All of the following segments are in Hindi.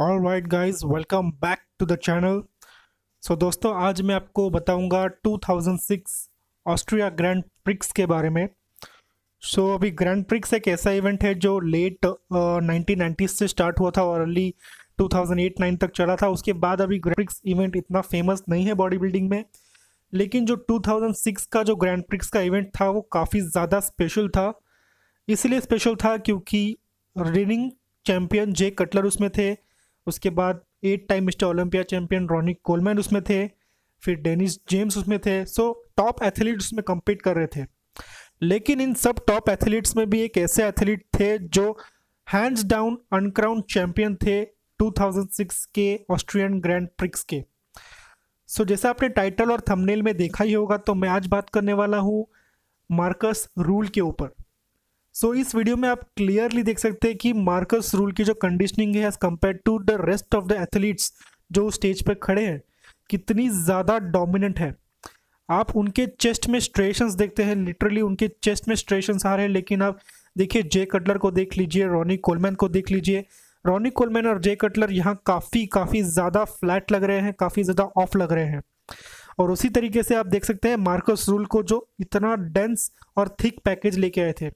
all right guys welcome back to the channel so दोस्तों आज मैं आपको बताऊंगा 2006 ऑस्ट्रिया ग्रैंड प्रिक्स के बारे में सो so, अभी ग्रैंड प्रिक्स एक ऐसा इवेंट है जो लेट नाइनटीन uh, से स्टार्ट हुआ था और अर्ली 2008-9 तक चला था उसके बाद अभी ग्रैंड प्रिक्स इवेंट इतना फेमस नहीं है बॉडी बिल्डिंग में लेकिन जो 2006 का जो ग्रैंड प्रिक्स का इवेंट था वो काफ़ी ज़्यादा स्पेशल था इसलिए स्पेशल था क्योंकि रनिंग चैम्पियन जे कटलर उसमें थे उसके बाद eight time Mister Olympia champion Ronnie Coleman उसमें थे फिर डेनिस जेम्स उसमें थे सो टॉप एथलीट उसमें कम्पीट कर रहे थे लेकिन इन सब टॉप एथलीट्स में भी एक ऐसे एथलीट थे जो हैंड्स डाउन अनक्राउंड चैंपियन थे 2006 के ऑस्ट्रियन ग्रैंड प्रिक्स के सो so, जैसा आपने टाइटल और थंबनेल में देखा ही होगा तो मैं आज बात करने वाला हूँ मार्कस रूल के ऊपर सो so, इस वीडियो में आप क्लियरली देख सकते हैं कि मार्कस रूल की जो कंडीशनिंग है as compared to the rest of the athletes जो स्टेज पर खड़े हैं कितनी ज़्यादा डोमिनेंट है आप उनके चेस्ट में स्ट्रेशंस देखते हैं लिटरली उनके चेस्ट में स्ट्रेशंस आ रहे हैं लेकिन आप देखिए जे कटलर को देख लीजिए रॉनी कोलमैन को देख लीजिए रॉनी कोलमैन और जे कटलर यहाँ काफ़ी काफ़ी ज़्यादा फ्लैट लग रहे हैं काफ़ी ज़्यादा ऑफ लग रहे हैं और उसी तरीके से आप देख सकते हैं मार्कस रूल को जो इतना डेंस और थिक पैकेज लेके आए थे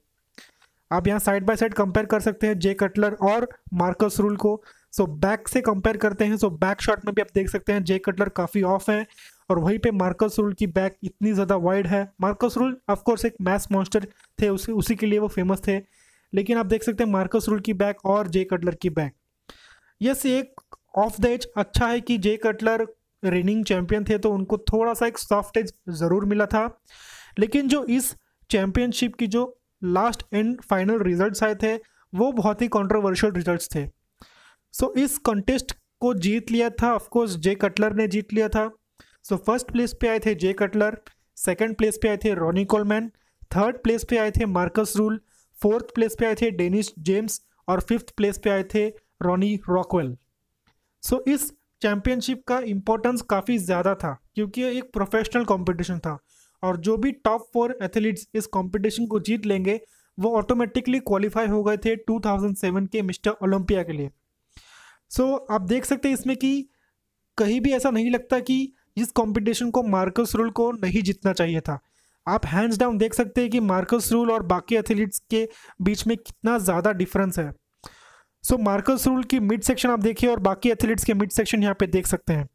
आप यहाँ साइड बाय साइड कंपेयर कर सकते हैं जे कटलर और मार्कस रूल को सो बैक से कंपेयर करते हैं सो बैक शॉट में भी आप देख सकते हैं जे कटलर काफ़ी ऑफ है और वहीं पे मार्कस रूल की बैक इतनी ज़्यादा वाइड है मार्कस रूल ऑफकोर्स एक मैच मॉन्स्टर थे उसी उसी के लिए वो फेमस थे लेकिन आप देख सकते हैं मार्कस रूल की बैक और जे कटलर की बैक यस एक ऑफ द एज अच्छा है कि जे कटलर रेनिंग चैम्पियन थे तो उनको थोड़ा सा एक सॉफ्ट एज ज़रूर मिला था लेकिन जो इस चैम्पियनशिप की जो लास्ट एंड फाइनल रिजल्ट्स आए थे वो बहुत ही कंट्रोवर्शियल रिजल्ट्स थे सो so, इस कंटेस्ट को जीत लिया था ऑफकोर्स जे कटलर ने जीत लिया था सो फर्स्ट प्लेस पे आए थे जे कटलर सेकंड प्लेस पे आए थे रॉनी कोलमैन थर्ड प्लेस पे आए थे मार्कस रूल फोर्थ प्लेस पे आए थे डेनिस जेम्स और फिफ्थ प्लेस पे आए थे रॉनी रॉकवेल सो इस चैम्पियनशिप का इम्पोर्टेंस काफ़ी ज़्यादा था क्योंकि एक प्रोफेशनल कॉम्पिटिशन था और जो भी टॉप फोर एथलीट्स इस कंपटीशन को जीत लेंगे वो ऑटोमेटिकली क्वालिफाई हो गए थे 2007 के मिस्टर ओलंपिया के लिए सो so, आप देख सकते हैं इसमें कि कहीं भी ऐसा नहीं लगता कि इस कंपटीशन को मार्कस रूल को नहीं जीतना चाहिए था आप हैंड्स डाउन देख सकते हैं कि मार्कस रूल और बाकी एथलीट्स के बीच में कितना ज़्यादा डिफरेंस है सो मार्कस रूल की मिड सेक्शन आप देखिए और बाकी एथलीट्स के मिड सेक्शन यहाँ पे देख सकते हैं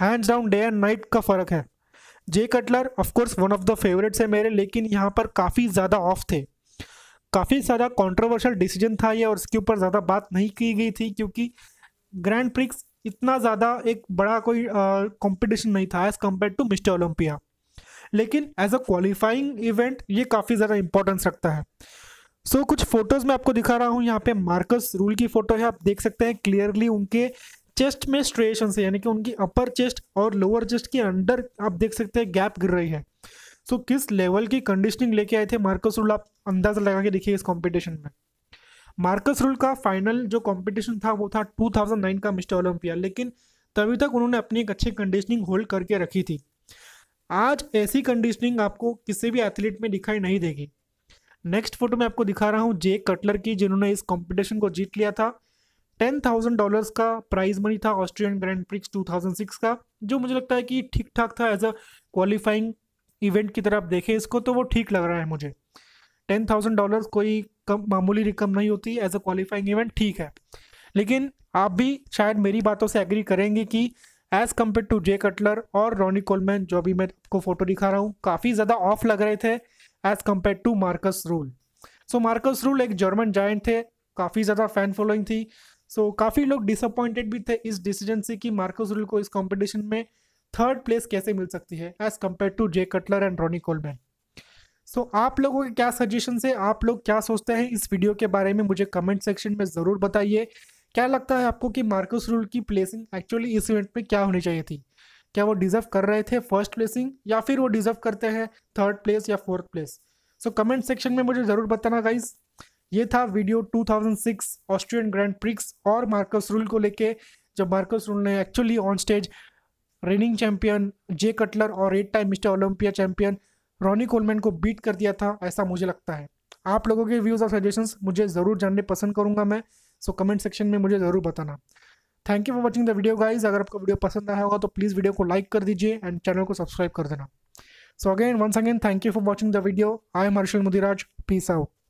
hands down day and night का फ़र्क है Jay Cutler of course one of the favourites है मेरे लेकिन यहाँ पर काफ़ी ज़्यादा ऑफ थे काफ़ी ज़्यादा कॉन्ट्रोवर्शल डिसीजन था ये और इसके ऊपर ज़्यादा बात नहीं की गई थी क्योंकि ग्रैंड प्रिक्स इतना ज़्यादा एक बड़ा कोई कंपटीशन नहीं था as compared to Mister Olympia लेकिन एज अ क्वालिफाइंग इवेंट ये काफ़ी ज़्यादा इंपॉर्टेंस रखता है सो so, कुछ फोटोज़ मैं आपको दिखा रहा हूँ यहाँ पे मार्कस रूल की फ़ोटो है आप देख सकते हैं क्लियरली उनके चेस्ट में स्ट्रेशन है यानी कि उनकी अपर चेस्ट और लोअर चेस्ट के अंडर आप देख सकते हैं गैप गिर रही है सो so, किस लेवल की कंडीशनिंग लेके आए थे मार्कस रूल आप अंदाजा लगा के देखिए इस कॉम्पिटिशन में मार्कस रूल का फाइनल जो कॉम्पिटिशन था वो था टू का मिस्टर ओलंपिया लेकिन तभी तक उन्होंने अपनी एक अच्छी कंडीशनिंग होल्ड करके रखी थी आज ऐसी कंडीशनिंग आपको किसी भी एथलीट में दिखाई नहीं देगी नेक्स्ट फोटो में आपको दिखा रहा हूँ जे कटलर की जिन्होंने इस कंपटीशन को जीत लिया था टेन थाउजेंड डॉलर का प्राइज मनी था Austrian grand prix two thousand six का जो मुझे लगता है कि ठीक ठाक था एज अ क्वालिफाइंग इवेंट की तरह आप देखें इसको तो वो ठीक लग रहा है मुझे टेन थाउजेंड डॉलर कोई कम मामूली रकम नहीं होती एज अ क्वालिफाइंग इवेंट ठीक है लेकिन आप भी शायद मेरी बातों से एग्री करेंगे कि as compared to Jay Cutler और रॉनी कोलमैन जो अभी मैं आपको फोटो दिखा रहा हूँ काफ़ी ज़्यादा ऑफ लग रहे थे as compared to Markus Ruhl so Markus Ruhl एक जर्मन जॉइंट थे काफ़ी ज़्यादा फैन फॉलोइंग थी सो so, काफ़ी लोग डिसअपॉइंटेड भी थे इस डिसीजन से कि मार्कोस रूल को इस कॉम्पिटिशन में थर्ड प्लेस कैसे मिल सकती है as compared to Jay Cutler and Ronnie Coleman so आप लोगों के क्या सजेशन है आप लोग क्या सोचते हैं इस वीडियो के बारे में मुझे कमेंट सेक्शन में ज़रूर बताइए क्या लगता है आपको कि मार्कस रूल की प्लेसिंग एक्चुअली इस इवेंट में क्या होनी चाहिए थी क्या वो डिजर्व कर रहे थे फर्स्ट प्लेसिंग या फिर वो डिजर्व करते हैं थर्ड प्लेस या fourth place so comment section में मुझे ज़रूर बताना गाइज़ ये था वीडियो 2006 ऑस्ट्रियन ग्रैंड प्रिक्स और मार्कस रूल को लेके जब मार्कस रूल ने actually on stage reigning champion Jay Cutler और eight time Mister Olympia champion Ronnie Coleman को बीट कर दिया था ऐसा मुझे लगता है आप लोगों के व्यूज़ और सजेशंस मुझे ज़रूर जानने पसंद करूंगा मैं सो कमेंट सेक्शन में मुझे ज़रूर बताना thank you for watching the video guys अगर आपको वीडियो पसंद आया होगा तो प्लीज़ वीडियो को लाइक कर दीजिए एंड चैनल को सब्सक्राइब कर देना so again once again thank you for watching the video I am Harshal Mudiraj peace out